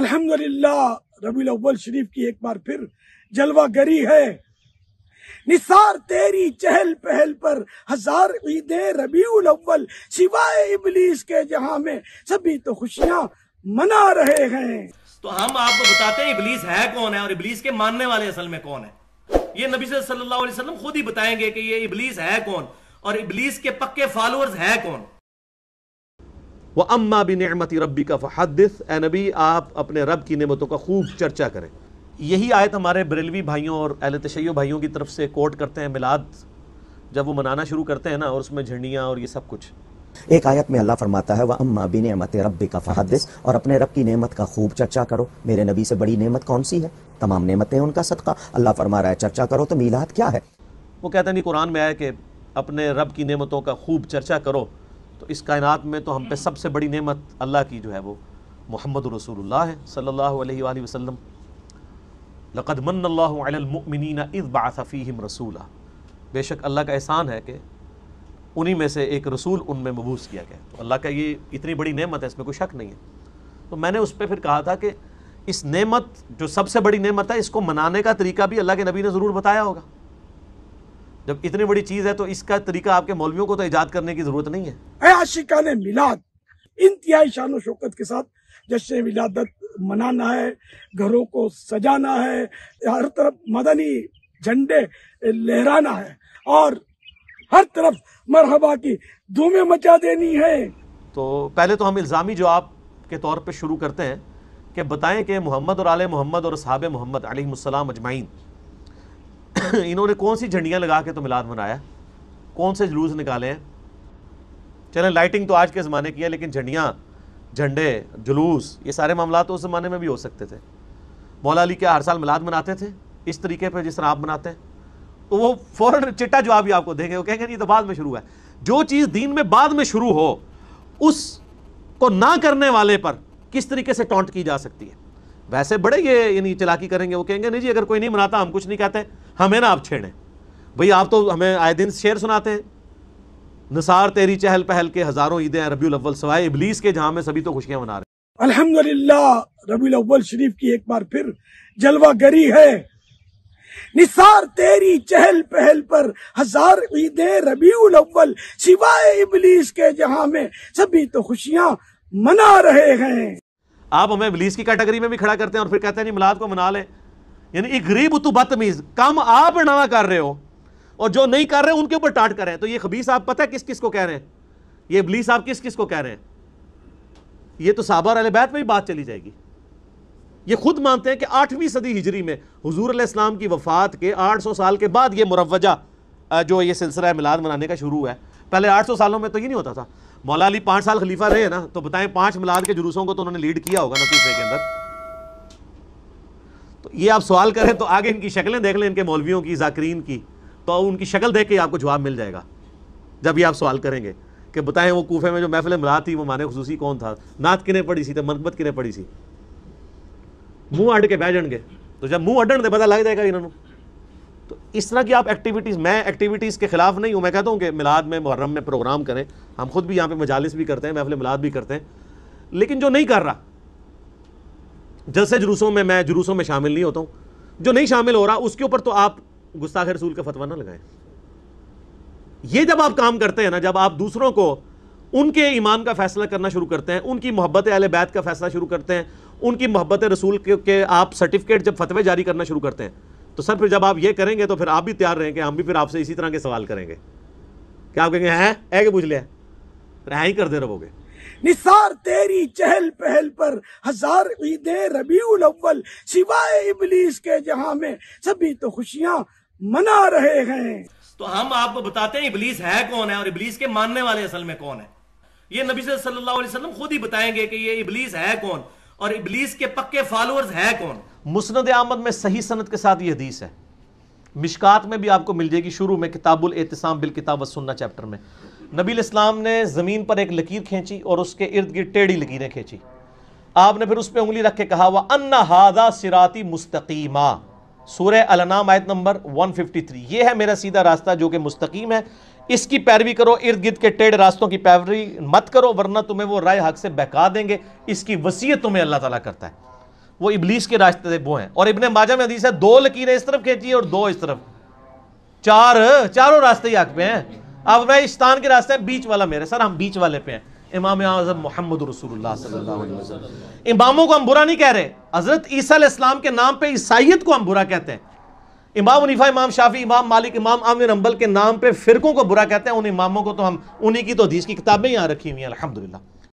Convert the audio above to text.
अल्हम्दुलिल्लाह रबी अव्वल शरीफ की एक बार फिर जलवा गरी है निसार तेरी चहल पहल पर हजार ईदे रबी अव्वल सिवाय इबलीस के जहां में सभी तो खुशियां मना रहे हैं तो हम आपको बताते हैं इबलीस है कौन है और इबलीस के मानने वाले असल में कौन है ये नबी सल्लल्लाहु अलैहि वसल्लम खुद ही बताएंगे कि ये इबलीस है कौन और इबलीस के पक्के फॉलोअर्स है कौन व अम्मा बिन नमती रबी का फ़हदस ए नबी आप अपने रब की नमतों का खूब चर्चा करें यही आयत हमारे बरेलवी भाइयों और अहल तशैय भाइयों की तरफ से कोट करते हैं मिलाद जब वो मनाना शुरू करते हैं ना और उसमें झंडियाँ और ये सब कुछ एक आयत में अल्लाह फरमाता है वह अम्मा बिन नमत रब का फ़हदस और अपने रब की नमत का खूब चर्चा करो मेरे नबी से बड़ी नमत कौन सी है तमाम नमतें उनका सदका अल्लाह फरमा रहा है चर्चा करो तो मीलाद क्या है वो कहते हैं कुरान में आया कि अपने रब की नमतों का खूब चर्चा करो तो इस कायनात में तो हम पे सबसे बड़ी नेमत अल्लाह की जो है वो मोहम्मद रसूलुल्लाह है सल्लल्लाहु अलैहि वसल्लम लक़द मन्नल्लाहुमिन इज़बाफ़ीम रसूला बेशक अल्लाह का एहसान है कि उन्हीं में से एक रसूल उनमें मबूस किया गया तो अल्लाह का ये इतनी बड़ी नेमत है इसमें कोई शक नहीं है तो मैंने उस पर फिर कहा था कि इस नेमत जो सबसे बड़ी नेमत है इसको मनाने का तरीका भी अल्लाह के नबी ने ज़रूर बताया होगा जब इतनी बड़ी चीज है तो इसका तरीका आपके मौलवियों को तो ईजाद करने की जरूरत नहीं है आशिका ने मिलाद इंतहाई शान शौकत के साथ जश्न विलादत मनाना है घरों को सजाना है हर तरफ मदनी झंडे लहराना है और हर तरफ मरहबा की धूमे मचा देनी है तो पहले तो हम इल्ज़ामी जो आप के तौर पे शुरू करते हैं कि बताएं कि मोहम्मद और आल मोहम्मद और साहब मोहम्मद अलीसम अजमाइन इन्होंने कौन सी झंडियां लगा के तो मिलाद मनाया कौन से जुलूस निकाले हैं चले लाइटिंग तो आज के ज़माने की है लेकिन झंडियाँ झंडे जुलूस ये सारे मामला तो उस ज़माने में भी हो सकते थे मौला अली क्या हर साल मिलाद मनाते थे इस तरीके पर जिस तरह आप मनाते हैं तो वो फ़ौरन चिट्टा जवाब भी आपको देंगे वो कहेंगे नहीं तो बाद में शुरू है जो चीज़ दीन में बाद में शुरू हो उस को ना करने वाले पर किस तरीके से टॉन्ट की जा सकती है वैसे बड़े ये यानी चलाकी करेंगे वो कहेंगे नहीं जी अगर कोई नहीं मनाता हम कुछ नहीं कहते हमें ना आप छेड़ें भाई आप तो हमें आए दिन शेर सुनाते हैं नसार तेरी चहल पहल के हज़ारों ईदें रबी अव्वल सवाए इबलीस के जहाँ में सभी तो खुशियाँ मना रहे हैं अल्हम्दुलिल्लाह रबी अव्वल शरीफ की एक बार फिर जलवा गरी है निसार तेरी चहल पहल पर हजार ईदें रबी अव्वल सिवाय इबलीस के जहां में सभी तो खुशियां मना रहे हैं आप हमें इबलीस की कैटेगरी में भी खड़ा करते हैं और फिर कहते हैं मिलाद को मना लें यानी एक गरीब तो बदतमीज काम आप ना कर रहे हो और जो नहीं कर रहे उनके ऊपर टाट कर रहे हैं तो ये खबीस आप पता है किस किस को कह रहे हैं ये इबलीस आप किस किस को कह रहे हैं ये तो साबर अलबैत में ही बात चली जाएगी ये खुद मानते हैं कि आठवीं सदी हिजरी में हजूर इस्लाम की वफात के आठ सौ साल के बाद ये मुरवजा जो ये सिलसिला है मिलाद मनाने का शुरू है पहले आठ सौ सालों में तो ये नहीं होता था मौला अली पाँच साल खलीफा रहे ना तो बताएं पाँच मिलाद के जुलूसों को तो उन्होंने लीड किया होगा नतीफे के अंदर तो ये आप सवाल करें तो आगे इनकी शक्लें देख लें इनके मौलवियों की जाकरीन की तो उनकी शक्ल देख के आपको जवाब मिल जाएगा जब ये आप सवाल करेंगे कि बताएं वो कोफे में जो महफिल मिला थी वो माने खसूसी कौन था नात किने पड़ी सी तो मनकबत किने पड़ी सी मुँह अड के बह जाएंगे तो जब मुंह अडन दे पता लग जाएगा इन्होंने तो इस तरह की आप एक्टिविटीज़ मैं एक्टिविटीज़ के खिलाफ नहीं हूँ मैं कहता हूँ कि मिलाद में मुहर्रम में प्रोग्राम करें हम खुद भी यहाँ पे मजालिस भी करते हैं महफिल मिलाद भी करते हैं लेकिन जो नहीं कर रहा जलसे जुलूसों में मैं जुलूसों में शामिल नहीं होता हूँ जो नहीं शामिल हो रहा उसके ऊपर तो आप गुस्ताख रसूल का फतवा ना लगाएं ये जब आप काम करते हैं ना जब आप दूसरों को उनके ईमान का फैसला करना शुरू करते हैं उनकी मोहब्बत अहल बैत का फैसला शुरू करते हैं उनकी मोहब्बत रसूल के, के आप सर्टिफिकेट जब फतवे जारी करना शुरू करते हैं तो सर फिर जब आप ये करेंगे तो फिर आप भी तैयार रहेंगे हम भी फिर आपसे इसी तरह के सवाल करेंगे क्या आप कहेंगे हैं ऐ के पूछ लिया है ही करते रहोगे निसार तेरी चहल पहल पर हजार ईदें रबीउल अव्वल सिवाय इबलीस के जहां में सभी तो खुशियां मना रहे हैं तो हम आपको बताते हैं इबलीस है कौन है और इबलीस के मानने वाले असल में कौन है ये नबी सल्लल्लाहु अलैहि वसल्लम खुद ही बताएंगे कि ये इबलीस है कौन और इबलीस के पक्के फॉलोअर्स है कौन मुस्नद आमद में सही सनत के साथ ये हदीस है मिशकात में भी आपको मिल जाएगी शुरू में किताबुल एहतसाम बिल किताब सुन्ना चैप्टर में नबी इस्लाम ने ज़मीन पर एक लकीर खींची और उसके इर्द गिर्द टेढ़ी लकीरें खींची आपने फिर उस पर उंगली रख के कहा वह अन्ना हादा सिराती मुस्तकीमा सूर्य अलनाम आयत नंबर 153 ये है मेरा सीधा रास्ता जो कि मुस्तकीम है इसकी पैरवी करो इर्द गिर्द के टेढ़ रास्तों की पैरवी मत करो वरना तुम्हें वो राय हक से बहका देंगे इसकी वसीयत तुम्हें अल्लाह ताला करता है वो इबलीस के रास्ते वो हैं और इबन माजा में हदीस है दो लकीरें इस तरफ खींची और दो इस तरफ चार चारों रास्ते ही हक पे हैं आप रेगिस्तान के रास्ते बीच वाला मेरे सर हम बीच वाले पे हैं इमाम आजम मोहम्मद इमामों को हम बुरा नहीं कह रहे हजरत ईसा इस्लाम के नाम पे ईसाइत को हम बुरा कहते हैं इमाम उनीफा इमाम शाफी इमाम मालिक इमाम आमिर अम्बल के नाम पे फिरकों को बुरा कहते हैं उन इमामों को तो हम उन्हीं की तो दीज की किताबें यहाँ रखी हुई हैं अलहमदिल्ला